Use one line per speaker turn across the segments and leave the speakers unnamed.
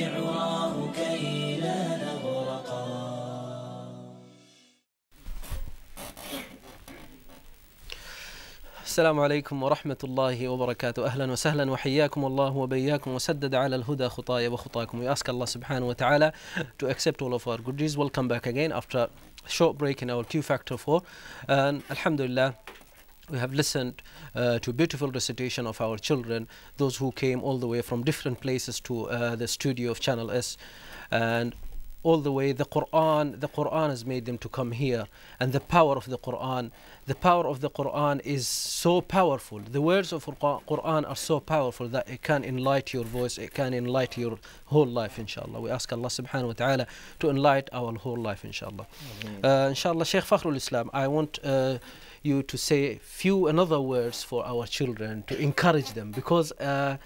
معواه كي لا نغرقا
السلام عليكم ورحمة الله وبركاته أهلا وسهلا وحياكم الله وبياكم وسدد على الهدى خطايا وخطاكم We ask Allah subhanahu wa ta'ala to accept all of our good deeds We'll come back again after a short break in our Q factor 4 and Alhamdulillah we have listened uh, to beautiful recitation of our children, those who came all the way from different places to uh, the studio of Channel S, and all the way the Quran, the Quran has made them to come here, and the power of the Quran, the power of the Quran is so powerful. The words of the Quran are so powerful that it can enlighten your voice, it can enlighten your whole life, inshallah. We ask Allah subhanahu wa ta'ala to enlighten our whole life, inshallah. Uh, inshallah, Sheikh Fakhrul Islam, I want. Uh, you to say few another words for our children to encourage them because uh,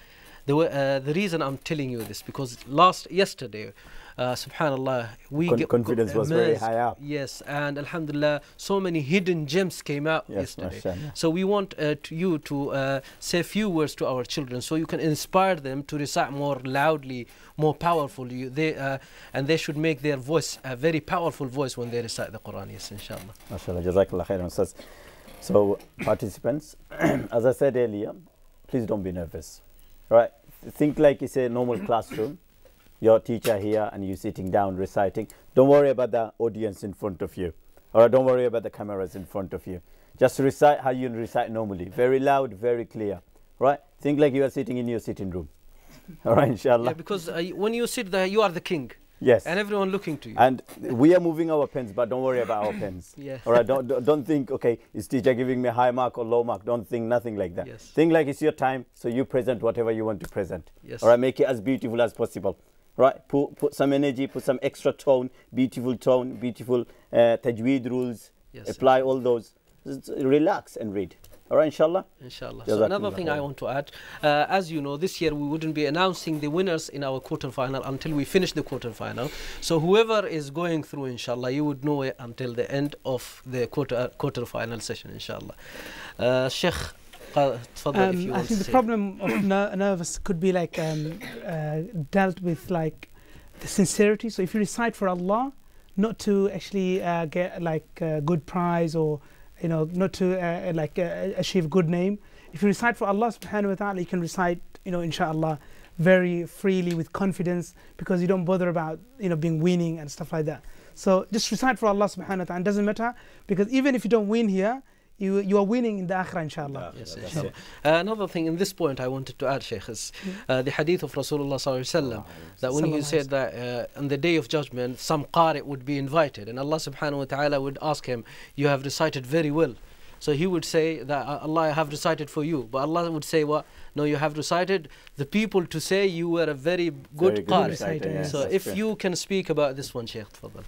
the, uh, the reason I'm telling you this because last yesterday uh, subhanallah we Con confidence was very high up yes and alhamdulillah so many hidden gems came out yes, yesterday so we want uh, to you to uh, say a few words to our children so you can inspire them to recite more loudly more powerfully they uh, and they should make their voice a very powerful voice when they recite the quran yes inshallah
mashallah jazakallah khairan so, participants, as I said earlier, please don't be nervous. Right? Think like it's a normal classroom. Your teacher here and you sitting down reciting. Don't worry about the audience in front of you. Or don't worry about the cameras in front of you. Just recite how you recite normally. Very loud, very clear. Right? Think like you are sitting in your sitting room. All right, inshallah. Yeah,
because uh, when you sit there, you are the king.
Yes. And everyone looking to you. And we are moving our pens, but don't worry about our pens. Yes. All right. Don't, don't think, okay, is teacher giving me high mark or low mark? Don't think nothing like that. Yes. Think like it's your time, so you present whatever you want to present. Yes. All right. Make it as beautiful as possible. Right. Put, put some energy, put some extra tone, beautiful tone, beautiful uh, tajweed rules. Yes. Apply all those. relax and read. All right, inshallah. Inshallah. So another thing I
want to add, uh, as you know, this year we wouldn't be announcing the winners in our quarterfinal until we finish the quarterfinal. So whoever is going through, inshallah, you would know it until the end of the quarter uh, quarterfinal session, inshallah. Uh, Sheikh, um, I think the problem
of ner nervous could be like um, uh, dealt with like the sincerity. So if you recite for Allah, not to actually uh, get like a uh, good prize or you know, not to uh, uh like uh, uh achieve good name. If you recite for Allah subhanahu wa ta'ala, you can recite, you know, inshallah, very freely with confidence because you don't bother about, you know, being winning and stuff like that. So just recite for Allah subhanahu wa ta'ala. It doesn't matter because even if you don't win here, you, you are winning in the akhirah, inshallah. Yeah, yes, inshallah.
Uh, another thing, in this point, I wanted to add, Shaykh, is mm. uh, the hadith of Rasulullah that when he said that uh, on the day of judgment, some qari would be invited, and Allah subhanahu wa ta'ala would ask him, You have recited very well. So he would say that uh, Allah, I have recited for you. But Allah would say, What? no, you have recited the people to say you were a very good, very good qari. yes, so if true. you can speak about this one, Shaykh, tfadal.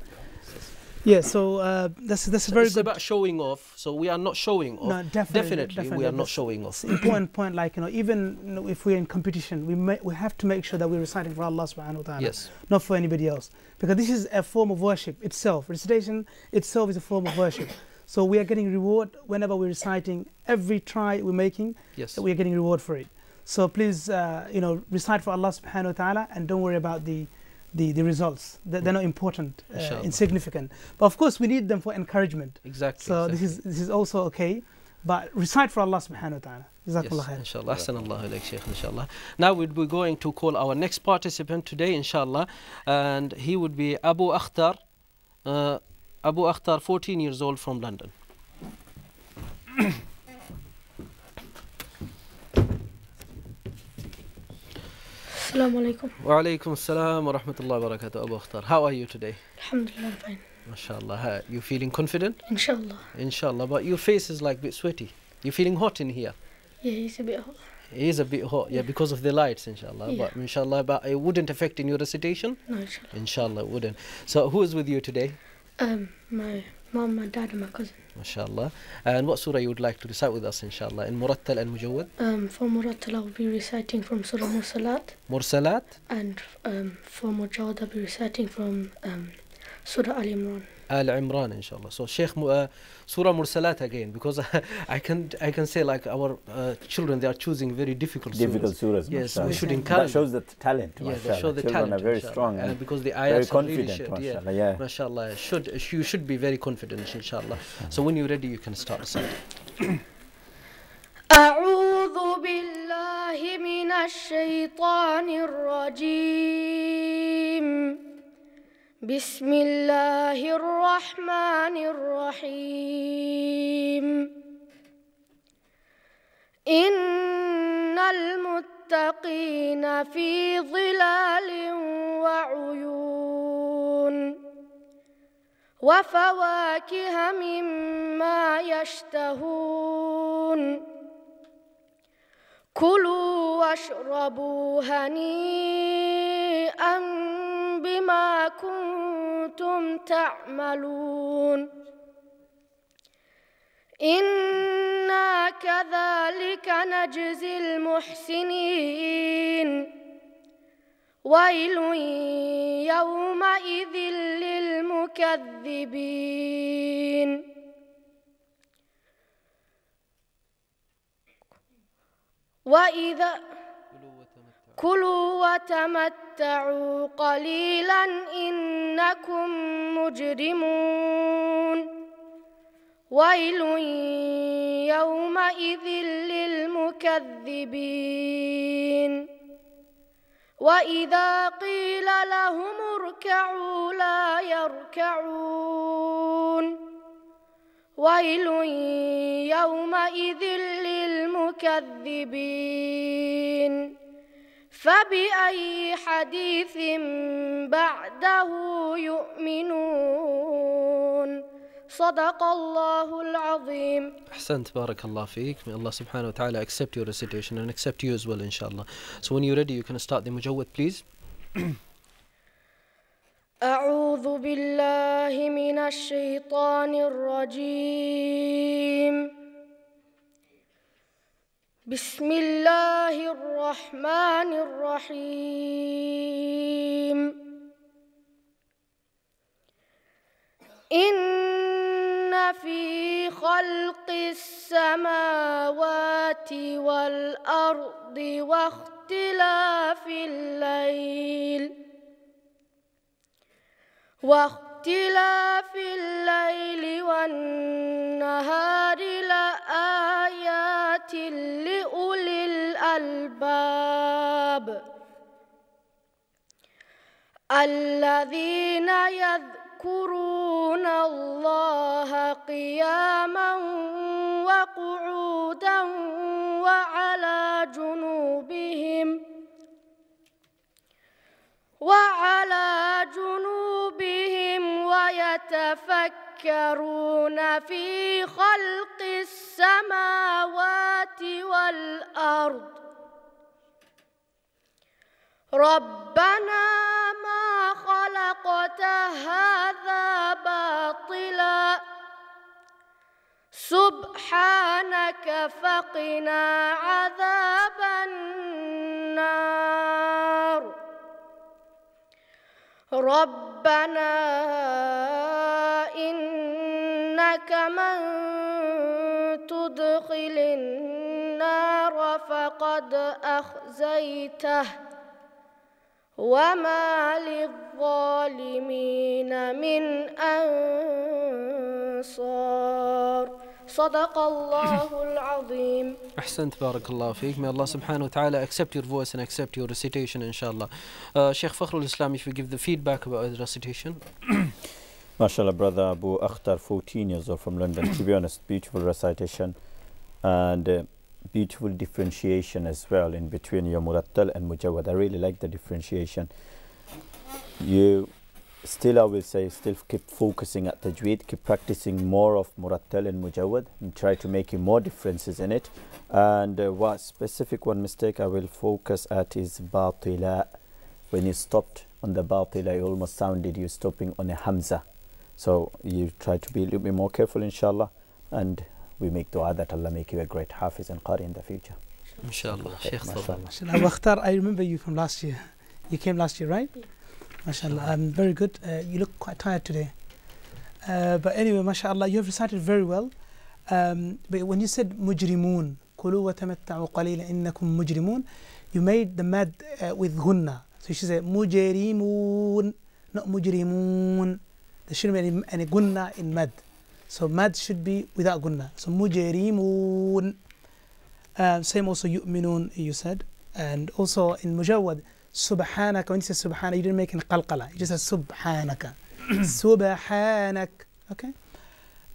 Yeah, so uh, that's that's very it's good.
about showing off. So we are not showing off. No, definitely, definitely, definitely we are not showing off. important
point, like you know, even you know, if we're in competition, we may, we have to make sure that we're reciting for Allah Subhanahu Wa Taala, yes. not for anybody else, because this is a form of worship itself. Recitation itself is a form of worship. So we are getting reward whenever we're reciting. Every try we're making, yes. we are getting reward for it. So please, uh, you know, recite for Allah Subhanahu Wa Taala, and don't worry about the the, the results. They're, they're not mm. important, uh, insignificant. But of course, we need them for encouragement. Exactly. So exactly. this is this is also okay. But recite for Allah subhanahu wa ta'ala. Jazakallah yes, Inshallah.
Ahsanallahu Shaykh, inshallah. Now we'll be going to call our next participant today, inshallah. And he would be Abu Akhtar. Uh, Abu Akhtar, 14 years old from London.
Assalamu alaikum.
Wa alaikum assalam wa rahmatullahi wa barakatuh, Abu Akhtar. How are you today?
Alhamdulillah, fine.
MashaAllah. You feeling confident? Inshallah. Inshallah. But your face is like a bit sweaty. You feeling hot in here?
Yeah, it's a bit hot.
It is a bit hot, yeah, yeah. because of the lights, inshallah. Yeah. But inshallah, but it wouldn't affect in your recitation? No, inshallah. Inshallah, it wouldn't. So who is with you today?
Um, my Mom and dad and my cousin.
MashaAllah. And what surah you would like to recite with us, inshallah? In Murattal and Mujawwad?
Um, for Murattal, I'll be reciting from Surah Mursalat. Mursalat? And um, for Mujawwad, I'll be reciting from um, Surah
Al Imran. Al Imran, inshallah. So Sheikh uh, Surah Mursalat again, because I, can I can say like our uh, children they are choosing very difficult difficult surahs. surahs yes, we should encourage. That shows the talent. Yeah, mashallah. that shows the children talent. are very mashallah. strong and, and because the ayats very confident. Really should, mashallah, yeah, yeah. should you should be very confident, inshallah. So when you're ready, you can start.
أعوذ بالله من الشيطان الرجيم بسم الله الرحمن الرحيم إن المتقين في ظلال وعيون وفواكه مما يشتهون كلوا واشربوا هنيئا بما كنتم تعملون إنا كذلك نجزي المحسنين ويل يومئذ للمكذبين وإذا كلوا وتمتعوا تمتعوا قليلا إنكم مجرمون ويل يومئذ للمكذبين وإذا قيل لهم اركعوا لا يركعون ويل يومئذ للمكذبين فبأي حديث بعده يؤمنون صدق الله العظيم
أحسنت بارك الله فيك May الله سبحانه وتعالى accept your recitation and accept you as well inshallah So when you're ready you can start the مجود please
أعوذ بالله من الشيطان الرجيم بسم الله الرحمن الرحيم إن في خلق السماوات والأرض واختلاف الليل واختلاف الليل والنهار لآخر لأولي الألباب الذين يذكرون الله قياما وقعودا وعلى جنوبهم وعلى جنوبهم ويتفكرون في خلق السماء السماوات والأرض ربنا ما خلقت هذا باطلا سبحانك فقنا عذاب النار ربنا إنك من تدخل النار فقد أخزيته وما للظالمين من أنصار صدق الله العظيم
أحسنت بارك الله فيك May الله سبحانه وتعالى accept your voice and accept your recitation inshallah uh, Sheikh فخر الإسلام if you give the feedback about the recitation
MashaAllah, brother Abu Akhtar, 14 years old from London. to be honest, beautiful recitation and uh, beautiful differentiation as well in between your murattal and mujawad. I really like the differentiation. You still, I will say, still keep focusing at tajweed, keep practicing more of murattal and mujawad and try to make more differences in it. And uh, one specific one mistake I will focus at is batila. When you stopped on the batila, you almost sounded you stopping on a hamza. So you try to be a little bit more careful, inshallah, and we make dua that Allah make you a great Hafiz and Qari in the future.
Inshallah, Sheikh Mashallah. I remember you from last year. You came last year, right? Yeah. Mashallah, I'm um, very good. Uh, you look quite tired today. Uh, but anyway, mashallah, you have recited very well. Um, but when you said mujrimun, kulu wa watamatta'u qalila innakum mujrimun, you made the mad uh, with gunna. So she said mujrimun, not mujrimun. There shouldn't be any, any gunna in mad. So mad should be without gunna. So mujerimun, Uh, um, same also yu'minun you said. And also in mujawad, subhanaka, when you say subhana, you didn't make an qalqala. You just said subhanaka. subhanak. Okay?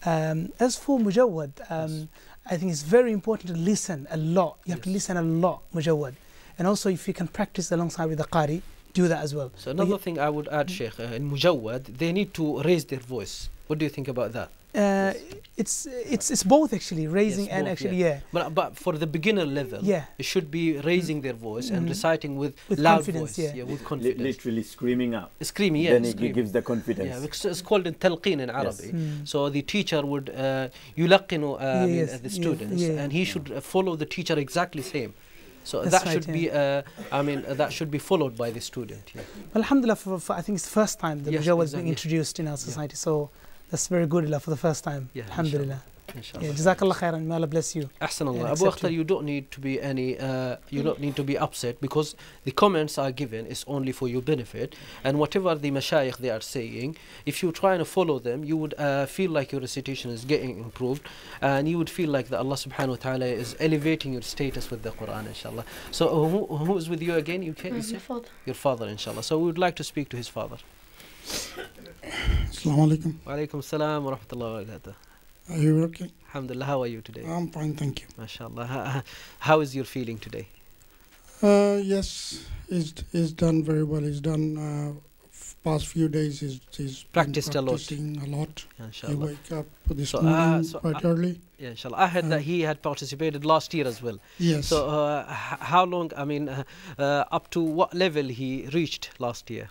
Um, as for mujawad, um, yes. I think it's very important to listen a lot. You have yes. to listen a lot, mujawad. And also if you can practice alongside with the qari, do that as well. So another
thing I would add, Sheikh, uh, in Mujawad, they need to raise their voice. What do you think about that?
Uh, yes. it's it's it's both actually raising yes, and both, actually yeah. yeah.
But but for the beginner level, yeah, it should be raising their voice mm. and mm-hmm. reciting with, with loud voice, yeah. yeah. with confidence, L literally screaming out, screaming, yeah, then screaming. it gives the confidence. Yeah, it's, it's called talqin in Arabic. Yes. Mm. So the teacher would uh, yulaqinu uh, yes, the students, and he should uh, follow the teacher exactly same. So That's that right, should yeah. be, uh, I mean, uh, that should be followed by the student. Yeah.
Well, alhamdulillah, for, for, I think it's the first time the yes, was is exactly. being introduced in our society. So that's very good, for the first time. Yeah, alhamdulillah. Inshallah. Yeah, Jazakallah khairan. May Allah bless you. Ahsan Allah. Abu Akhtar,
you. don't need to be any, uh, you don't need to be upset because the comments are given It's only for your benefit. And whatever the mashayikh they are saying, if you try and follow them, you would uh, feel like your recitation is getting improved and you would feel like that Allah subhanahu wa ta'ala is elevating your status with the Quran, inshallah. So uh, who, who is with you again? You can, mm, your father. Your inshallah. So we would like to speak to his father.
Assalamu alaikum.
Wa alaikum wa rahmatullahi wa barakatuh. Are you okay? Alhamdulillah, how are you today?
I'm fine, thank
you. MashaAllah. How is your feeling today?
Uh, yes, he's, it's done very well. He's done uh, past few days is is practiced a lot. a lot. He You wake up this so, uh, morning uh, so quite uh, early.
Yeah, inshallah. I heard uh, that he had participated last year as well. Yes. So uh, how long? I mean, up to what level he reached last year?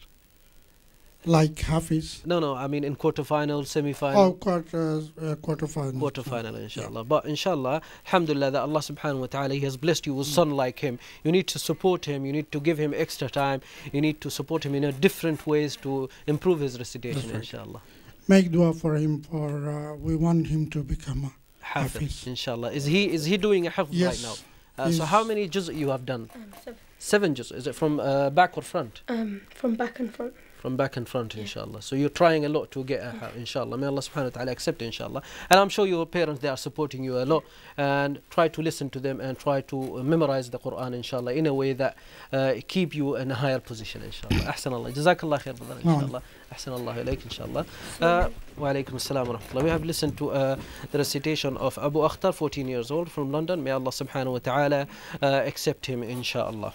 like Hafiz? No, no. I mean in quarterfinal, semi-final. Oh,
quarter, uh, quarterfinal.
Quarterfinal, inshallah. Yeah. But inshallah, alhamdulillah, that Allah subhanahu wa ta'ala, He has blessed you with mm. son like him. You need to support him. You need to give him extra time. You need to support him in a different ways to improve his recitation, right. inshallah.
Make dua for him for, uh, we want him to become a Hafiz.
Hafiz. Inshallah. Is he, is he doing a Hafiz yes. right now? Uh, yes. So how many juz you have done? Um, seven. Seven juz. Is it from uh, back or front?
Um, from back and front
from back and front, yeah. So you're trying a lot to get her, inshallah. May Allah subhanahu wa ta'ala accept, inshallah. And I'm sure your parents, they are supporting you a lot. And try to listen to them and try to uh, memorize the Quran, inshallah, in a way that uh, keep you in a higher position, inshallah. Ahsan Allah. Jazakallah khair, brother, inshallah. Ahsan Allah inshallah. Uh, wa alaykum assalam wa rahmatullah. We have listened to uh, the recitation of Abu Akhtar, 14 years old, from London. May Allah subhanahu wa ta'ala uh, accept him, inshallah.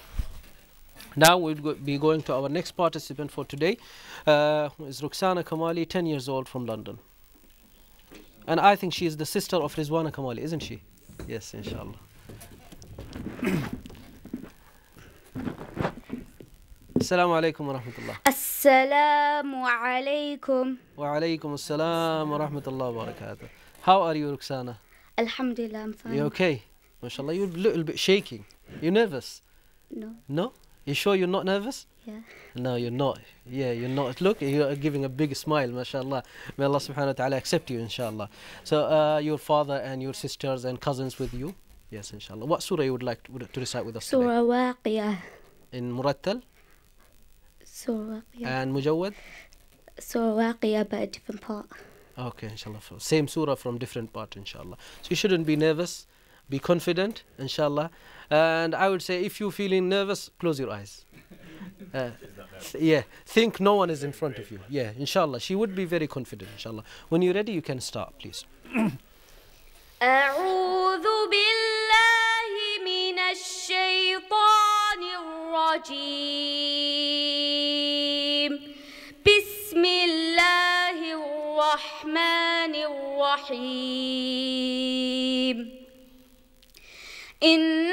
Now we'll go be going to our next participant for today, uh, is Roxana Kamali, 10 years old from London. And I think she is the sister of Rizwana Kamali, isn't she? Yes, inshallah. السلام عليكم ورحمة الله
السلام عليكم
وعليكم السلام ورحمة الله وبركاته How are you Roxana?
Alhamdulillah I'm fine You okay?
MashaAllah you are a little bit shaking You nervous? No No? You sure you're not nervous? Yeah. No, you're not. Yeah, you're not. Look, you're giving a big smile, mashallah. May Allah subhanahu wa ta'ala accept you, inshallah. So, uh, your father and your sisters and cousins with you? Yes, inshallah. What surah you would like to, to recite with us Surah
Waqiyah.
In Murattal? Surah Waqiyah. And Mujawad?
Surah Waqiyah, but a different part.
Okay, inshallah. Same surah from different part, inshallah. So you shouldn't be nervous be confident, inshallah. And I would say if you're feeling nervous, close your eyes. Uh, yeah, think no one is in front of you. Yeah, inshallah. She would be very confident, inshallah. When you're ready, you can start, please.
أعوذ
بالله من الشيطان الرجيم in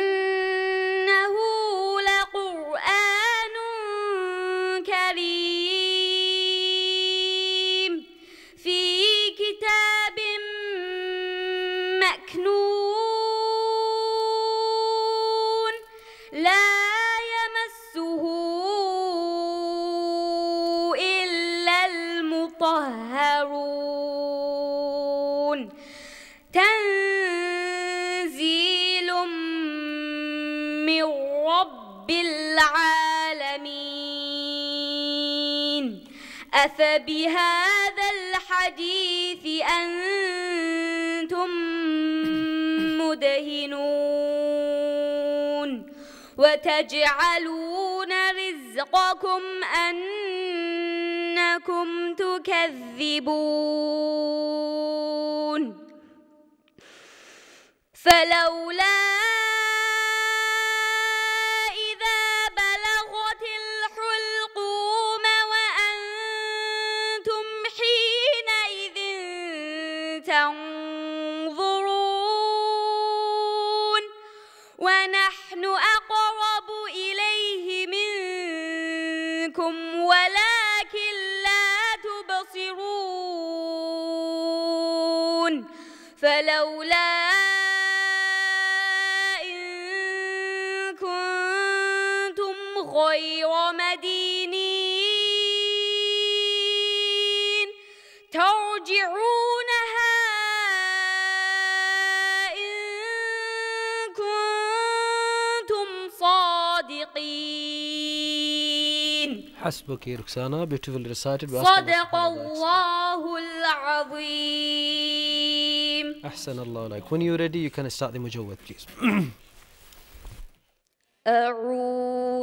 أفبهذا الحديث أنتم مدهنون وتجعلون رزقكم أنكم تكذبون فلولا غير مدينين ترجعونها إن كنتم صادقين
حسبك يا ركسانا بيوتيفل ريسايتد صدق
الله العظيم
أحسن الله لك when you're ready you can start the مجود please
أعوذ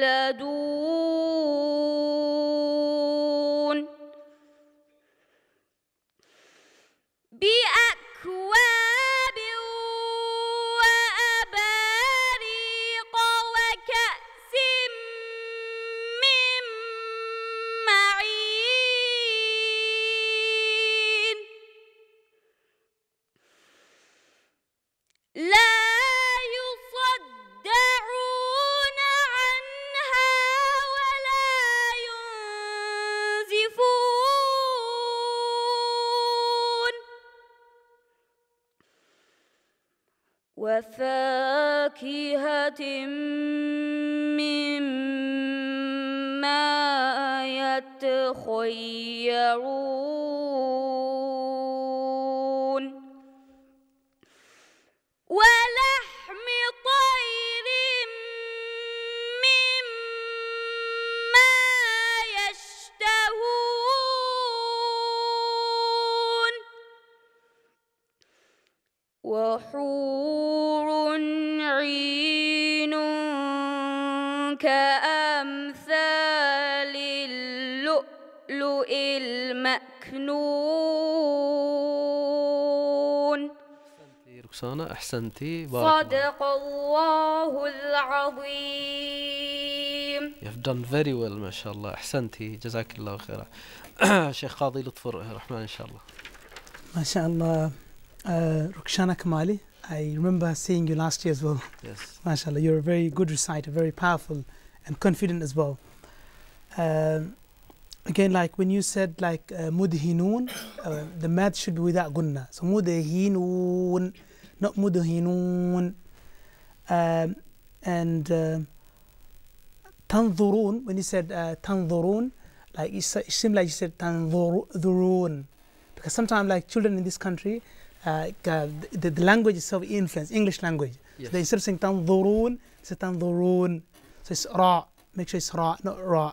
ولدوا
احسنتي بارك
صدق الله العظيم
You've done very well ما شاء الله احسنتي جزاك الله خيرا شيخ قاضي لطفر الرحمن ان
شاء الله ما شاء الله ركشانا كمالي I remember seeing you last year as well yes mashallah you're a very good reciter very powerful and confident as well uh, again like when you said like uh, mudhinun uh, the math should be without gunna so mudhinun not مدهنون um, and uh, تنظرون when he said uh, تنظرون like it, it seemed like he said تنظرون because sometimes like children in this country uh, uh the, the, language itself influence English language yes. so they instead of saying تنظرون say تنظرون so it's ra make sure it's ra not ra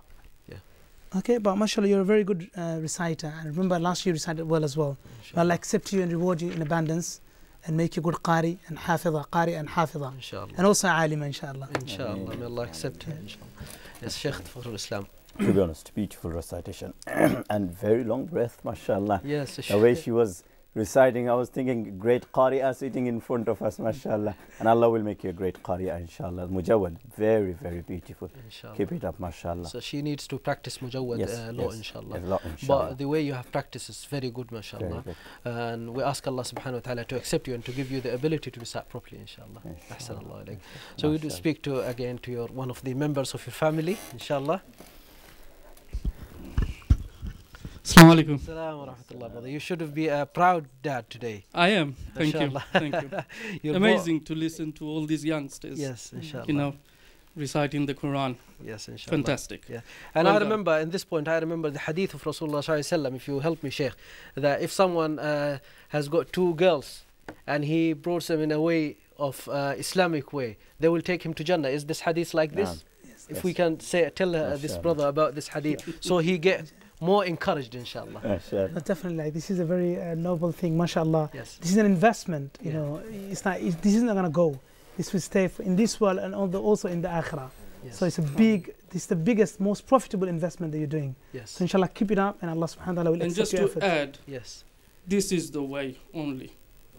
Okay, but mashallah, you're a very good uh, reciter. I remember last year you recited well as well. I'll accept you and reward you in abundance. أن ميك يقول قاري أن حافظة قاري أن حافظة إن شاء الله أن أوصى عالمة إن شاء الله إن شاء الله may الله accept إن شاء الله يا شيخ تفخر الإسلام
To be honest, beautiful recitation and very long breath, mashallah. Yes, the way she was reciting. I was thinking great qari'ah sitting in front of us, mashallah. And Allah will make you a great qari'ah, inshallah. Mujawad, very, very beautiful. Inshallah. Keep it up, mashallah. So
she needs to practice mujawad yes, a uh, lot, yes, inshallah. A lot, inshallah. But the way you have practiced is very good, mashallah. Very good. And we ask Allah subhanahu wa ta'ala to accept you and to give you the ability to recite properly, inshallah. inshallah. Ahsan So we speak to, again, to your one of the members of your family, inshallah. Assalamu alaikum. Assalamu You should be a proud dad today. I am. Thank inshallah. you. Thank you. Amazing to listen to all these youngsters. Yes, inshallah. You know, reciting the Quran. Yes, inshallah. Fantastic. Yeah. And well I remember, in this point, I remember the hadith of Rasulullah, if you help me, Sheikh, that if someone uh, has got two girls and he brought them in a way of uh, Islamic way, they will take him to Jannah. Is this hadith like this? No. Yes, if yes. we can say, tell uh, this brother about this hadith, yeah. so he get more encouraged, inshallah.
inshallah.
Definitely, this is a very uh, noble thing, mashallah. Yes. This is an investment, you yeah. know, it's not, it, this is not going to go. This will stay in this world and also in the akhirah. Yes. So it's a big, it's the biggest, most profitable investment that you're doing. Yes. So inshallah, keep it up and Allah subhanahu wa ta'ala will And just to add, yes. this is the way only.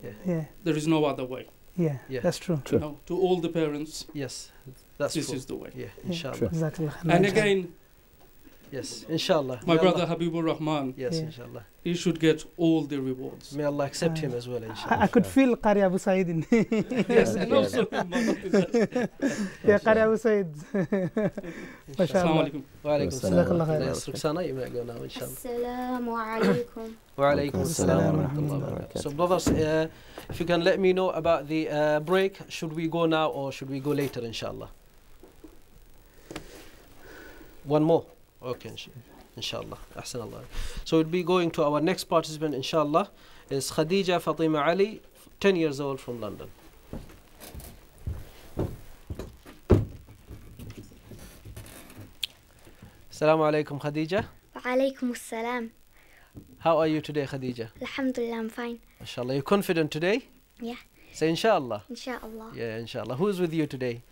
Yeah. yeah. There is no other way. Yeah, yeah. that's true. true. to all the parents. Yes, that's This true. is the way. Yeah, inshallah. True. Exactly. And again,
Yes, inshallah. My May brother Allah. Habibur Rahman. Yes, yeah. inshallah. He should get all the rewards. May Allah accept uh, him ah. as well, inshallah. I, I could
feel Qari Abu Said in Yes, and also Yeah, Qari Abu Said. Assalamu alaikum. Wa alaikum assalam.
Assalamu
alaikum.
Wa alaikum
assalam. So,
brothers, uh, if you can let me know about the uh, break, should we go now or should we go later, inshallah? One more okay inshallah ahsan allah so we'll be going to our next participant inshallah is khadija fatima ali 10 years old from london Assalamu alaikum Khadija.
Wa alaikum assalam.
How are you today Khadija?
Alhamdulillah I'm fine.
Inshallah. You confident today? Yeah. Say inshallah.
Inshallah.
Yeah, inshallah. Who's with you today?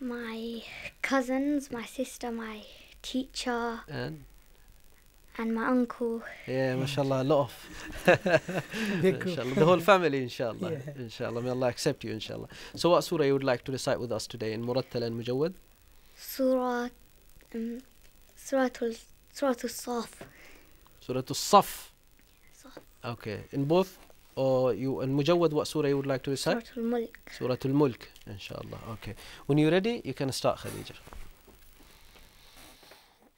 My cousins, my sister, my teacher. And? and my uncle.
Yeah, ما شاء الله lot of. شاء الله the whole family ان شاء الله yeah. ان شاء الله may Allah accept you ان شاء الله. So what surah you would like to recite with us today in مرتل and مجود?
Surah. سورة Saf. الصف.
سورة الصف. Okay, in both or you in Mujawad, what surah you would like to recite? Surah Al Mulk. Surah Al Mulk, inshallah. Okay. When you're ready you can start Khadija.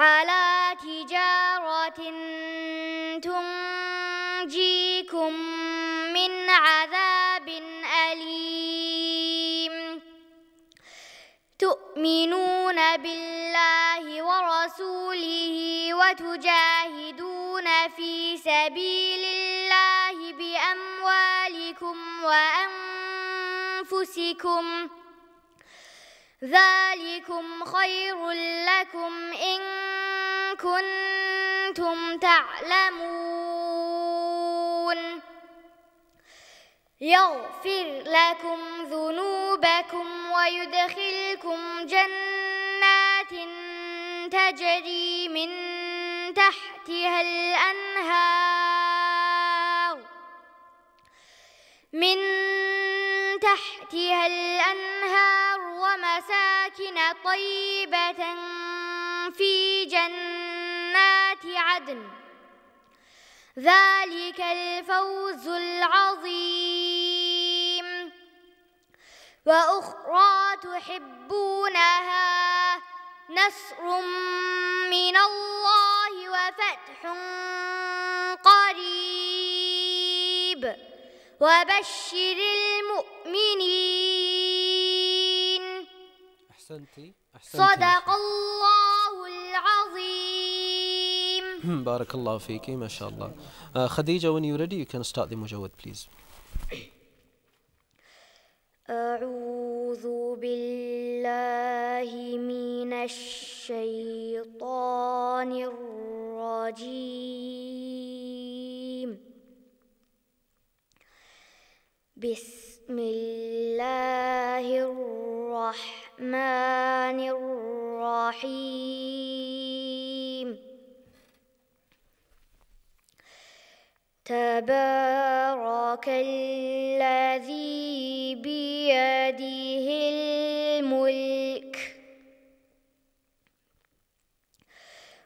على تجارة تنجيكم من عذاب أليم تؤمنون بالله ورسوله وتجاهدون في سبيل الله بأموالكم وأنفسكم ذلكم خير لكم إن كنتم تعلمون يغفر لكم ذنوبكم ويدخلكم جنات تجري من تحتها الأنهار من تحتها الأنهار ومساكن طيبة في جنات عدن ذلك الفوز العظيم وأخرى تحبونها نصر من الله وفتح قريب وبشر المؤمنين
أحسنتي أحسنتي صدق
الله العظيم
بارك الله فيك ما شاء الله uh, Khadija when you're ready you can start the مجود please
أعوذ بالله من الشيطان الرجيم بسم الله الرحمن الرحيم تبارك الذي بيده الملك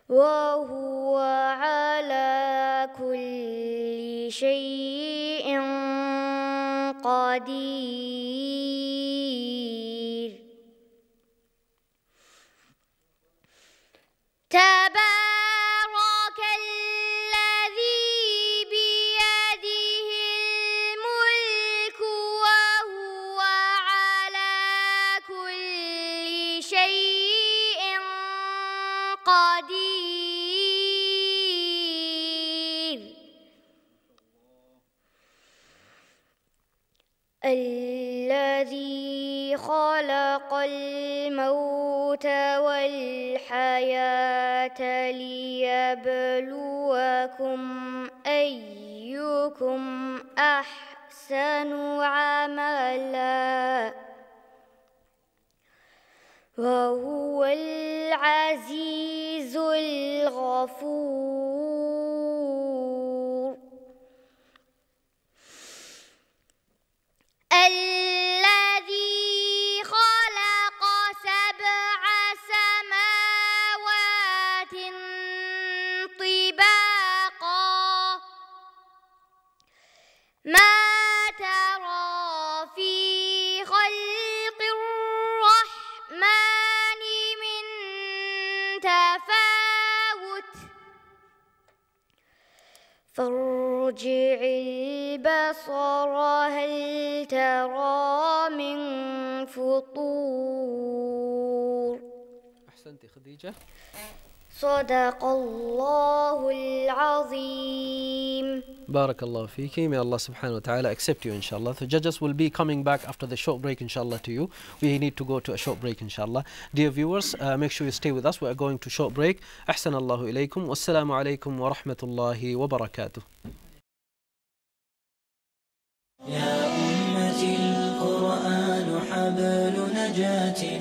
وهو على كل شيء قدير تبارك الذي خلق الموت والحياة ليبلوكم أيكم أحسن عملا وهو العزيز الغفور الذي خلق سبع سماوات طباقا ما ترى في خلق الرحمن من تفاوت فارجع البصر هل ترى من فطور
أحسنت خديجة
صدق الله العظيم
بارك الله فيك may Allah سبحانه وتعالى accept you inshallah the judges will be coming back after the short break inshallah to you we need to go to a short break inshallah dear viewers uh, make sure you stay with us we are going to short break أحسن الله إليكم والسلام عليكم ورحمة الله وبركاته
حاجاتي